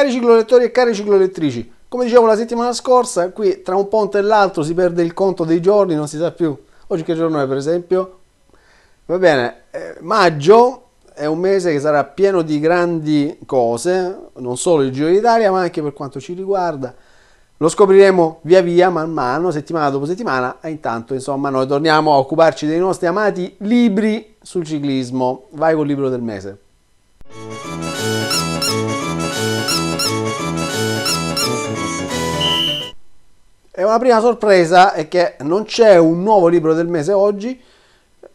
Cari ciclolettori e cari ciclolettrici, come dicevo la settimana scorsa, qui tra un ponte e l'altro si perde il conto dei giorni, non si sa più. Oggi che giorno è per esempio? Va bene, eh, maggio è un mese che sarà pieno di grandi cose, non solo il Giro d'Italia ma anche per quanto ci riguarda. Lo scopriremo via via, man mano, settimana dopo settimana e intanto insomma noi torniamo a occuparci dei nostri amati libri sul ciclismo. Vai col libro del mese. E una prima sorpresa è che non c'è un nuovo libro del mese oggi,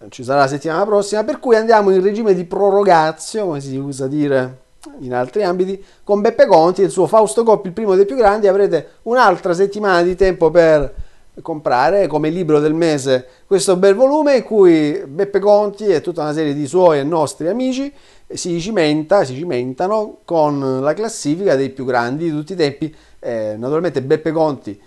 ci sarà la settimana prossima, per cui andiamo in regime di prorogazio, come si usa dire in altri ambiti, con Beppe Conti e il suo Fausto Coppi, il primo dei più grandi, avrete un'altra settimana di tempo per comprare come libro del mese questo bel volume in cui Beppe Conti e tutta una serie di suoi e nostri amici si, cimenta, si cimentano con la classifica dei più grandi di tutti i tempi. Eh, naturalmente Beppe Conti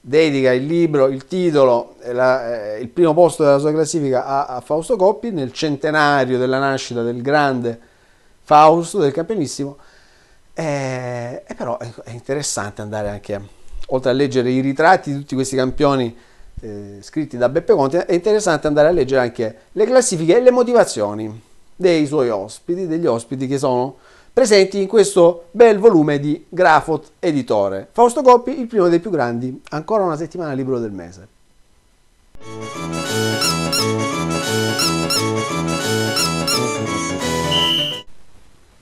dedica il libro, il titolo, eh, la, eh, il primo posto della sua classifica a, a, Fausto Coppi nel centenario della nascita del grande Fausto, del campionissimo. Eh, però ecco, è interessante andare anche, oltre a leggere i ritratti di tutti questi campioni, eh, scritti da Beppe Conti, è interessante andare a leggere anche le classifiche e le motivazioni dei suoi ospiti, degli ospiti che sono presenti in questo bel volume di Grafot Editore. Fausto Coppi, il primo dei più grandi, ancora una settimana libro del mese.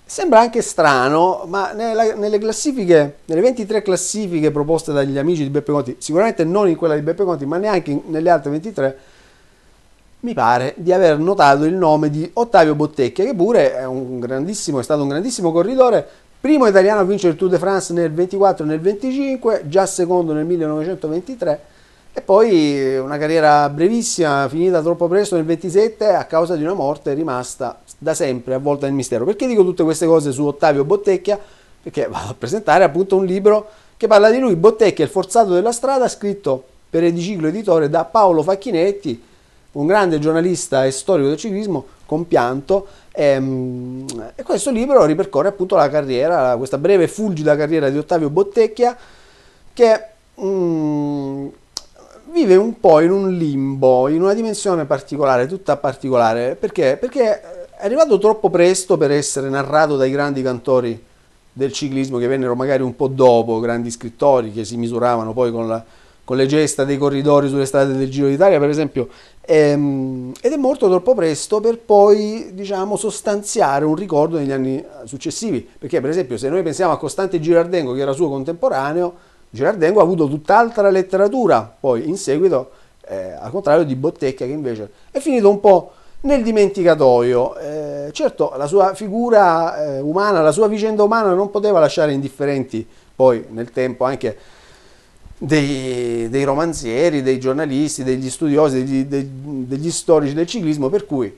Sembra anche strano, ma nelle classifiche, nelle 23 classifiche proposte dagli amici di Beppe Conti, sicuramente non in quella di Beppe Conti, ma neanche nelle altre 23, mi pare di aver notato il nome di Ottavio Bottecchia, che pure è, è stato un grandissimo corridore, primo italiano a vincere il Tour de France nel 24 e nel 25, già secondo nel 1923 e poi una carriera brevissima, finita troppo presto nel 27 a causa di una morte rimasta da sempre avvolta nel mistero. Perché dico tutte queste cose su Ottavio Bottecchia? Perché vado a presentare appunto un libro che parla di lui, Bottecchia, il forzato della strada, scritto per Ediciclo Editore da Paolo Facchinetti, un grande giornalista e storico del ciclismo, compianto, e, ehm, e questo libro ripercorre appunto la carriera, questa breve fulgida carriera di Ottavio Bottecchia, che mm, vive un po' in un limbo, in una dimensione particolare, tutta particolare, perché? Perché è arrivato troppo presto per essere narrato dai grandi cantori del ciclismo che vennero magari un po' dopo, grandi scrittori che si misuravano poi con la, con le gesta dei corridori sulle strade del Giro d'Italia, per esempio, ehm, ed è morto troppo presto per poi, diciamo, sostanziare un ricordo negli anni successivi, perché per esempio se noi pensiamo a Costante Girardengo, che era suo contemporaneo, Girardengo ha avuto tutt'altra letteratura, poi in seguito, eh, al contrario di Bottecchia, che invece è finito un po' nel dimenticatoio. Eh, certo, la sua figura eh, umana, la sua vicenda umana non poteva lasciare indifferenti poi nel tempo anche dei, dei, romanzieri, dei giornalisti, degli studiosi, degli, degli, degli, storici del ciclismo, per cui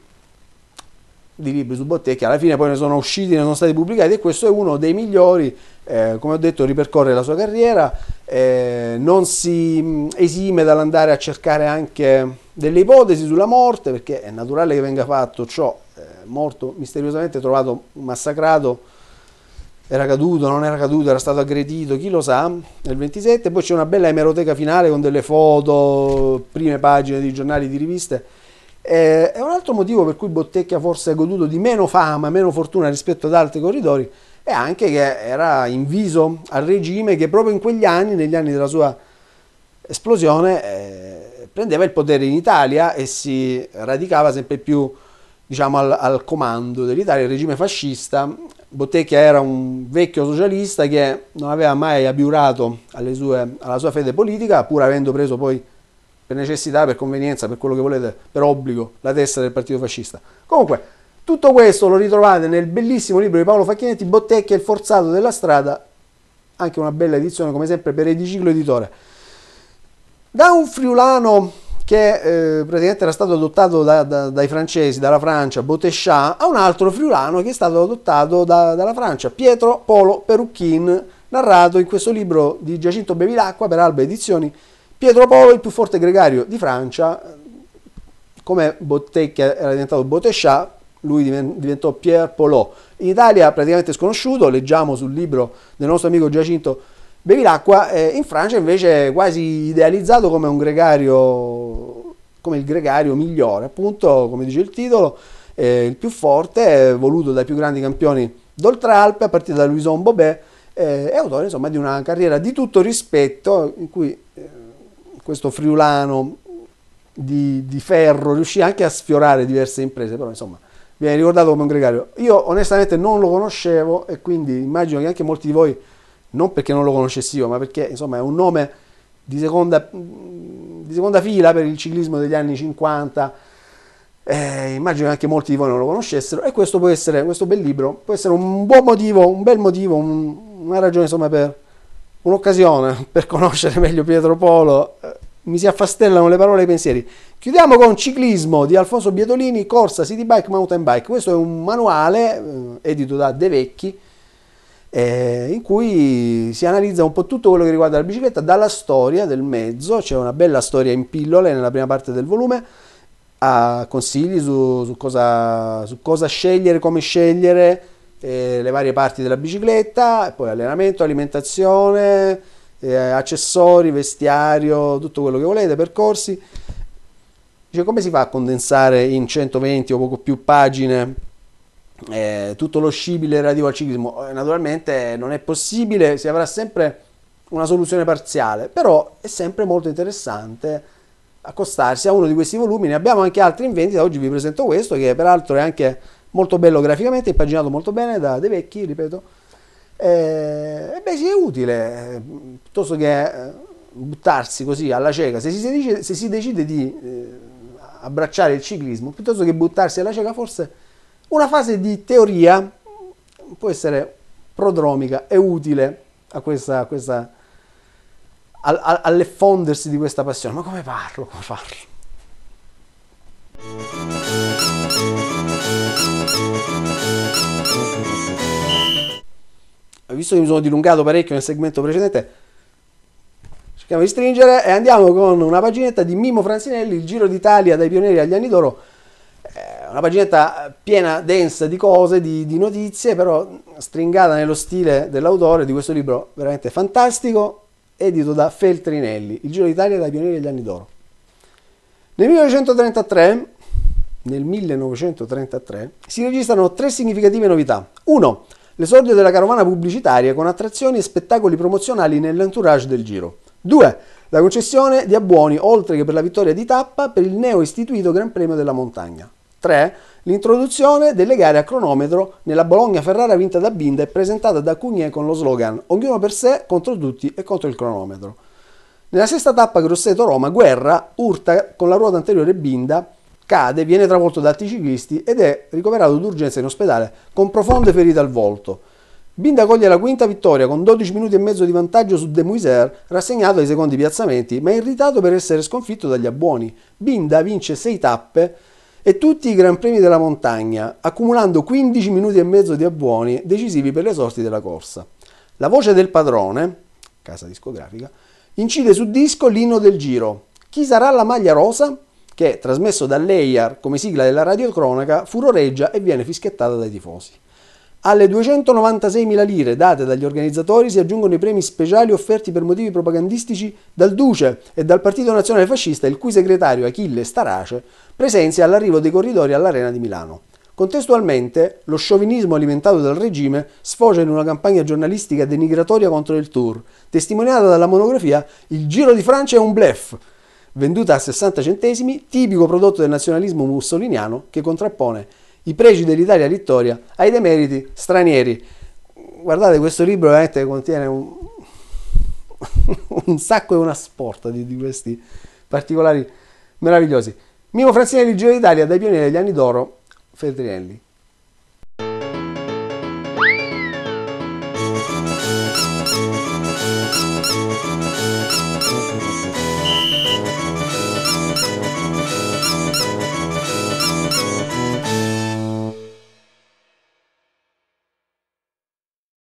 di libri su Bottecchi alla fine poi ne sono usciti, ne sono stati pubblicati e questo è uno dei migliori, eh, come ho detto ripercorre la sua carriera, eh, non si esime dall'andare a cercare anche delle ipotesi sulla morte perché è naturale che venga fatto ciò, eh, morto misteriosamente trovato massacrato era caduto, non era caduto, era stato aggredito, chi lo sa, nel 27, poi c'è una bella emeroteca finale con delle foto, prime pagine di giornali, di riviste, eh, è un altro motivo per cui Bottecchia forse ha goduto di meno fama, meno fortuna rispetto ad altri corridori, e anche che era inviso al regime che proprio in quegli anni, negli anni della sua esplosione, eh, prendeva il potere in Italia e si radicava sempre più diciamo, al, al comando dell'Italia, il regime fascista Bottecchia era un vecchio socialista che non aveva mai abiurato sue, alla sua fede politica, pur avendo preso poi per necessità, per convenienza, per quello che volete, per obbligo, la testa del partito fascista. Comunque, tutto questo lo ritrovate nel bellissimo libro di Paolo Facchinetti, Bottecchia, e il forzato della strada, anche una bella edizione come sempre per Ediciclo Editore. Da un friulano che eh, praticamente era stato adottato da, da, dai francesi, dalla Francia, Bottechat, a un altro friulano che è stato adottato da, dalla Francia, Pietro Polo Perucchin, narrato in questo libro di Giacinto Bevilacqua per Alba Edizioni, Pietro Polo, il più forte gregario di Francia, come Bottecchia era diventato Bottechat, lui diventò Pierre Polo. In Italia praticamente sconosciuto, leggiamo sul libro del nostro amico Giacinto Bevilacqua eh, in Francia invece è quasi idealizzato come un gregario, come il gregario migliore, appunto come dice il titolo, eh, il più forte, voluto dai più grandi campioni d'Oltralpe a partire da Louison Bobet, eh, è autore insomma di una carriera di tutto rispetto in cui eh, questo friulano di, di, ferro riuscì anche a sfiorare diverse imprese, però insomma viene ricordato come un gregario. Io onestamente non lo conoscevo e quindi immagino che anche molti di voi non perché non lo conoscessi io, ma perché insomma è un nome di seconda, di seconda fila per il ciclismo degli anni 50. Eh, immagino che anche molti di voi non lo conoscessero e questo può essere, questo bel libro può essere un buon motivo, un bel motivo, un, una ragione insomma per un'occasione per conoscere meglio Pietro Polo. Eh, mi si affastellano le parole e i pensieri. Chiudiamo con Ciclismo di Alfonso Bietolini, Corsa, City Bike, Mountain Bike. Questo è un manuale eh, edito da De Vecchi eh, in cui si analizza un po' tutto quello che riguarda la bicicletta, dalla storia del mezzo, c'è una bella storia in pillole nella prima parte del volume, a consigli su, su, cosa, su cosa scegliere, come scegliere eh, le varie parti della bicicletta, poi allenamento, alimentazione, eh, accessori, vestiario, tutto quello che volete, percorsi. Cioè, come si fa a condensare in 120 o poco più pagine eh, tutto lo scibile relativo al ciclismo eh, naturalmente non è possibile, si avrà sempre una soluzione parziale, però è sempre molto interessante accostarsi a uno di questi volumi, ne abbiamo anche altri in vendita, oggi vi presento questo che peraltro è anche molto bello graficamente, impaginato molto bene da De Vecchi, ripeto, e eh, beh sì è utile, piuttosto che eh, buttarsi così alla cieca, se si, decide, se si decide di eh, abbracciare il ciclismo, piuttosto che buttarsi alla cieca forse una fase di teoria può essere prodromica e utile a questa, a questa a, a, all'effondersi di questa passione. Ma come parlo? Come farlo? Visto che mi sono dilungato parecchio nel segmento precedente, cerchiamo di stringere e andiamo con una paginetta di Mimo Franzinelli, il Giro d'Italia dai pionieri agli anni d'oro, una paginetta piena, densa di cose, di, di notizie, però stringata nello stile dell'autore di questo libro veramente fantastico, edito da Feltrinelli, Il Giro d'Italia dai pionieri degli anni d'oro. Nel 1933, nel 1933 si registrano tre significative novità. 1. L'esordio della carovana pubblicitaria con attrazioni e spettacoli promozionali nell'entourage del Giro. 2. La concessione di abbuoni, oltre che per la vittoria di tappa, per il neo istituito Gran Premio della Montagna. 3. L'introduzione delle gare a cronometro nella Bologna-Ferrara vinta da Binda e presentata da Cugnier con lo slogan ognuno per sé, contro tutti e contro il cronometro. Nella sesta tappa Grosseto-Roma, Guerra urta con la ruota anteriore Binda, cade, viene travolto da altri ciclisti ed è ricoverato d'urgenza in ospedale con profonde ferite al volto. Binda coglie la quinta vittoria con 12 minuti e mezzo di vantaggio su De Muiser, rassegnato ai secondi piazzamenti, ma irritato per essere sconfitto dagli abbuoni. Binda vince 6 tappe e tutti i Gran Premi della montagna, accumulando 15 minuti e mezzo di abbuoni decisivi per le sorti della corsa. La voce del padrone, casa discografica, incide su disco l'inno del giro. Chi sarà la maglia rosa? Che, trasmesso da Leiar come sigla della radiocronaca, furoreggia e viene fischiettata dai tifosi. Alle 296.000 lire date dagli organizzatori si aggiungono i premi speciali offerti per motivi propagandistici dal Duce e dal Partito Nazionale Fascista, il cui segretario Achille Starace presenzia all'arrivo dei corridori all'Arena di Milano. Contestualmente, lo sciovinismo alimentato dal regime sfocia in una campagna giornalistica denigratoria contro il tour, testimoniata dalla monografia Il Giro di Francia è un blef, venduta a 60 centesimi, tipico prodotto del nazionalismo mussoliniano che contrappone i pregi dell'Italia Vittoria ai demeriti stranieri. Guardate, questo libro veramente contiene un, un sacco e una sporta di, di questi particolari meravigliosi. Mimo Franzini di Giro d'Italia dai pionieri degli anni d'oro, Feltrinelli. Thank you.